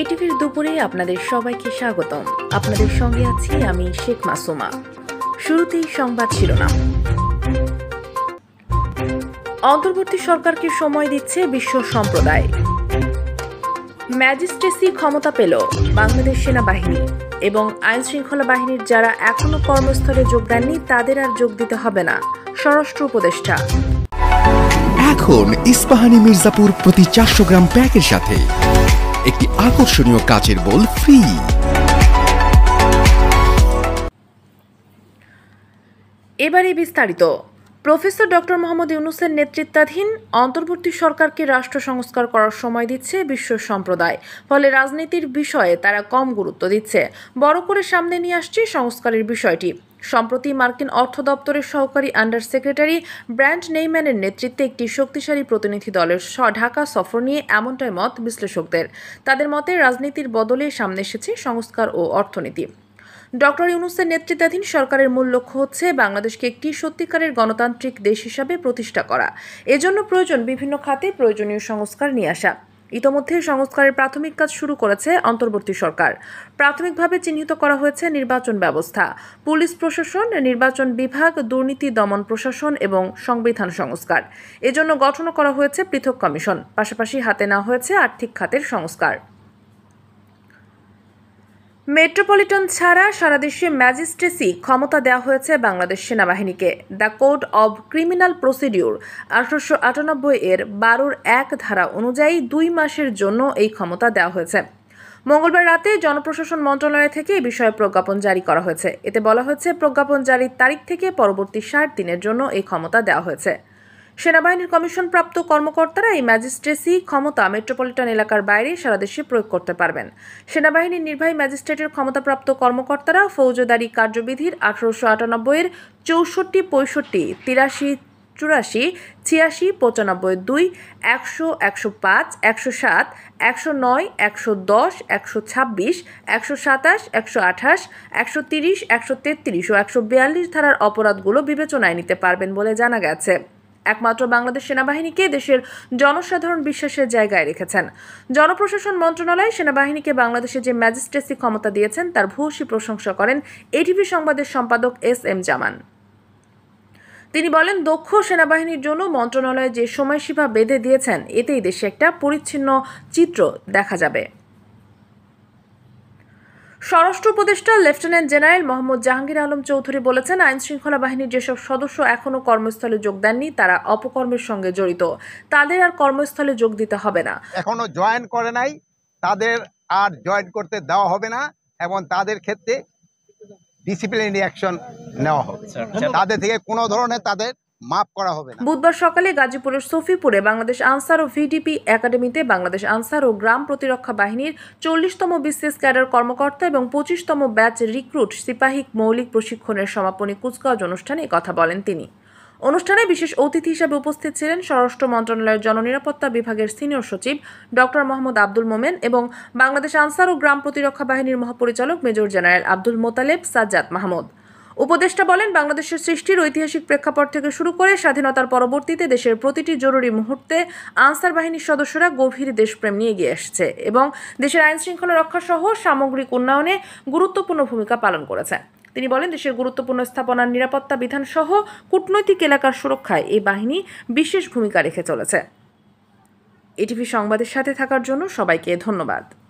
এটিভির দুপুরে আপনাদের সবাইকে স্বাগতম আপনাদের সঙ্গে আছি আমি শেখ মাসুমা শুরুতেই সংবাদ শিরোনাম অন্তর্বর্তী সরকারকে সময় দিচ্ছে বিশ্ব সম্প্রদায় ম্যাজিস্ট্রেসি ক্ষমতা পেল বাংলাদেশ সেনাবাহিনী এবং আইন শৃঙ্খলা বাহিনীর যারা এখনও কর্মস্থলে যোগ দেননি তাদের আর যোগ দিতে হবে না স্বরাষ্ট্র উপদেষ্টা এখন ইস্পাহানি মির্জাপুর প্রতি চারশো গ্রাম প্যাকের সাথে একটি আকর্ষণীয় কাচের বোল ফ্রি এবারে বিস্তারিত প্রফেসর ডক্টর মোহাম্মদ ইউনুসের নেতৃত্বাধীন অন্তর্বর্তী সরকারকে রাষ্ট্র সংস্কার করার সময় দিচ্ছে বিশ্ব সম্প্রদায় ফলে রাজনীতির বিষয়ে তারা কম গুরুত্ব দিচ্ছে বড় করে সামনে নিয়ে আসছে সংস্কারের বিষয়টি সম্প্রতি মার্কিন অর্থ দপ্তরের সহকারী আন্ডার সেক্রেটারি ব্র্যান্ড নেইম্যানের নেতৃত্বে একটি শক্তিশালী প্রতিনিধি দলের ঢাকা সফর নিয়ে এমনটাই মত বিশ্লেষকদের তাদের মতে রাজনীতির বদলে সামনে এসেছে সংস্কার ও অর্থনীতি ডক্টর ইউনুসের নেতৃত্বাধীন সরকারের মূল লক্ষ্য হচ্ছে বাংলাদেশকে একটি সত্যিকারের গণতান্ত্রিক দেশ হিসাবে প্রতিষ্ঠা করা এজন্য প্রয়োজন বিভিন্ন খাতে প্রয়োজনীয় সংস্কার নিয়ে আসা ইতিমধ্যে সংস্কারের প্রাথমিক কাজ শুরু করেছে অন্তর্বর্তী সরকার প্রাথমিকভাবে চিহ্নিত করা হয়েছে নির্বাচন ব্যবস্থা পুলিশ প্রশাসন নির্বাচন বিভাগ দুর্নীতি দমন প্রশাসন এবং সংবিধান সংস্কার এজন্য গঠন করা হয়েছে পৃথক কমিশন পাশাপাশি হাতে নেওয়া হয়েছে আর্থিক খাতের সংস্কার মেট্রোপলিটন ছাড়া সারা দেশে ম্যাজিস্ট্রেসি ক্ষমতা দেওয়া হয়েছে বাংলাদেশ সেনাবাহিনীকে the code of criminal procedure আঠারোশো আটানব্বই এর বারোর এক ধারা অনুযায়ী দুই মাসের জন্য এই ক্ষমতা দেওয়া হয়েছে মঙ্গলবার রাতে জনপ্রশাসন মন্ত্রণালয় থেকে এ বিষয়ে প্রজ্ঞাপন জারি করা হয়েছে এতে বলা হয়েছে প্রজ্ঞাপন জারির তারিখ থেকে পরবর্তী ষাট দিনের জন্য এই ক্ষমতা দেওয়া হয়েছে সেনাবাহিনীর কমিশন প্রাপ্ত কর্মকর্তারা এই ম্যাজিস্ট্রেসি ক্ষমতা মেট্রোপলিটন এলাকার বাইরে সারা দেশে প্রয়োগ করতে পারবেন সেনাবাহিনীর নির্বাহী ম্যাজিস্ট্রেটের ক্ষমতাপ্রাপ্ত কর্মকর্তারা ফৌজদারি কার্যবিধির আঠারোশো আটানব্বইয়ের চৌষট্টি পঁয়ষট্টি তিরাশি চুরাশি ছিয়াশি পঁচানব্বই দুই একশো একশো পাঁচ একশো সাত একশো নয় একশো দশ একশো ছাব্বিশ একশো সাতাশ একশো আঠাশ একশো তিরিশ একশো তেত্রিশ ও একশো বিয়াল্লিশ ধারার অপরাধগুলো বিবেচনায় নিতে পারবেন বলে জানা গেছে একমাত্র বাংলাদেশ সেনাবাহিনীকে দেশের জনসাধারণ বিশ্বাসের জায়গায় রেখেছেন জনপ্রশাসন মন্ত্রণালয় সেনাবাহিনীকে বাংলাদেশে যে ম্যাজিস্ট্রেসি ক্ষমতা দিয়েছেন তার ভূয়সী প্রশংসা করেন এটিভি সংবাদের সম্পাদক এস এম জামান তিনি বলেন দক্ষ সেনাবাহিনীর জন্য মন্ত্রণালয় যে সময়সীমা বেঁধে দিয়েছেন এতেই দেশে একটা পরিচ্ছিন্ন চিত্র দেখা যাবে স্বরাষ্ট্র উপদেষ্টা লেফটেন্যান্ট জেনারেল মোহাম্মদ জাহাঙ্গীর আলম চৌধুরী বলেছেন আইন শৃঙ্খলা বাহিনীর যেসব সদস্য এখনও কর্মস্থলে যোগ দেননি তারা অপকর্মের সঙ্গে জড়িত তাদের আর কর্মস্থলে যোগ দিতে হবে না এখনো জয়েন করে নাই তাদের আর জয়েন করতে দেওয়া হবে না এবং তাদের ক্ষেত্রে ডিসিপ্লিন অ্যাকশন নেওয়া হবে আচ্ছা, আচ্ছা। তাদের থেকে কোনো ধরনের তাদের করা হবে না বুধবার সকালে গাজীপুরের সফিপুরে বাংলাদেশ আনসার ও ভিডিপি একাডেমিতে বাংলাদেশ আনসার ও গ্রাম প্রতিরক্ষা বাহিনীর চল্লিশতম বিসিএস ক্যাডার কর্মকর্তা এবং পঁচিশতম ব্যাচ রিক্রুট সিপাহিক মৌলিক প্রশিক্ষণের সমাপনী কুচকাওয়াজ অনুষ্ঠানে কথা বলেন তিনি অনুষ্ঠানে বিশেষ অতিথি হিসাবে উপস্থিত ছিলেন স্বরাষ্ট্র মন্ত্রণালয়ের জননিরাপত্তা বিভাগের সিনিয়র সচিব ডক্টর মোহাম্মদ আব্দুল মোমেন এবং বাংলাদেশ আনসার ও গ্রাম প্রতিরক্ষা বাহিনীর মহাপরিচালক মেজর জেনারেল আব্দুল মোতালেব সাজ্জাদ মাহমুদ উপদেষ্টা বলেন বাংলাদেশের সৃষ্টির ঐতিহাসিক প্রেক্ষাপট থেকে শুরু করে স্বাধীনতার পরবর্তীতে দেশের প্রতিটি জরুরি মুহূর্তে আনসার বাহিনীর সদস্যরা গভীর দেশপ্রেম নিয়ে এগিয়ে আসছে এবং দেশের আইন শৃঙ্খলা রক্ষা সহ সামগ্রিক উন্নয়নে গুরুত্বপূর্ণ ভূমিকা পালন করেছে তিনি বলেন দেশের গুরুত্বপূর্ণ স্থাপনার নিরাপত্তা বিধান সহ কূটনৈতিক এলাকার সুরক্ষায় এই বাহিনী বিশেষ ভূমিকা রেখে চলেছে এটিভি সংবাদের সাথে থাকার জন্য সবাইকে ধন্যবাদ